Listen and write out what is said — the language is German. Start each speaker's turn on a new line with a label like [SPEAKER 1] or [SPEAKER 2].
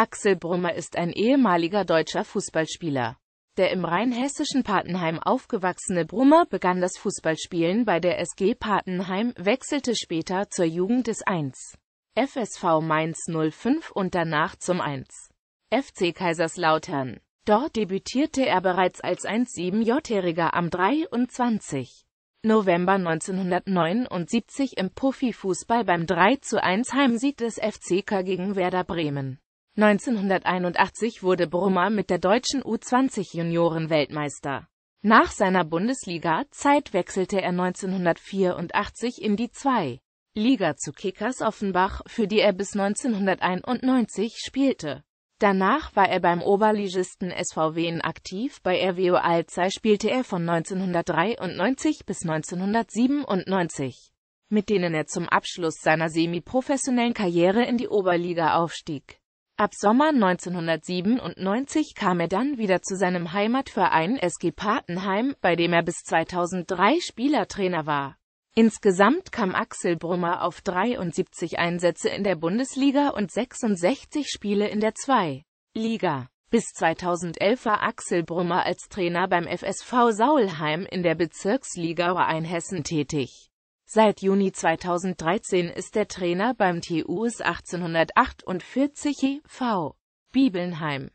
[SPEAKER 1] Axel Brummer ist ein ehemaliger deutscher Fußballspieler. Der im rheinhessischen Patenheim aufgewachsene Brummer begann das Fußballspielen bei der SG Patenheim, wechselte später zur Jugend des 1. FSV Mainz 05 und danach zum 1. FC Kaiserslautern. Dort debütierte er bereits als 1-7-Jähriger am 23. November 1979 im Profifußball beim 3-1 Heimsieg des FCK gegen Werder Bremen. 1981 wurde Brummer mit der deutschen U20-Junioren-Weltmeister. Nach seiner Bundesliga-Zeit wechselte er 1984 in die 2. Liga zu Kickers Offenbach, für die er bis 1991 spielte. Danach war er beim Oberligisten SVW Wien aktiv, bei RWO Alzey spielte er von 1993 bis 1997, mit denen er zum Abschluss seiner semiprofessionellen Karriere in die Oberliga aufstieg. Ab Sommer 1997 kam er dann wieder zu seinem Heimatverein SG Patenheim, bei dem er bis 2003 Spielertrainer war. Insgesamt kam Axel Brummer auf 73 Einsätze in der Bundesliga und 66 Spiele in der 2. Liga. Bis 2011 war Axel Brummer als Trainer beim FSV Saulheim in der Bezirksliga Rheinhessen tätig. Seit Juni 2013 ist er Trainer beim TuS 1848 e.V. Bibelnheim.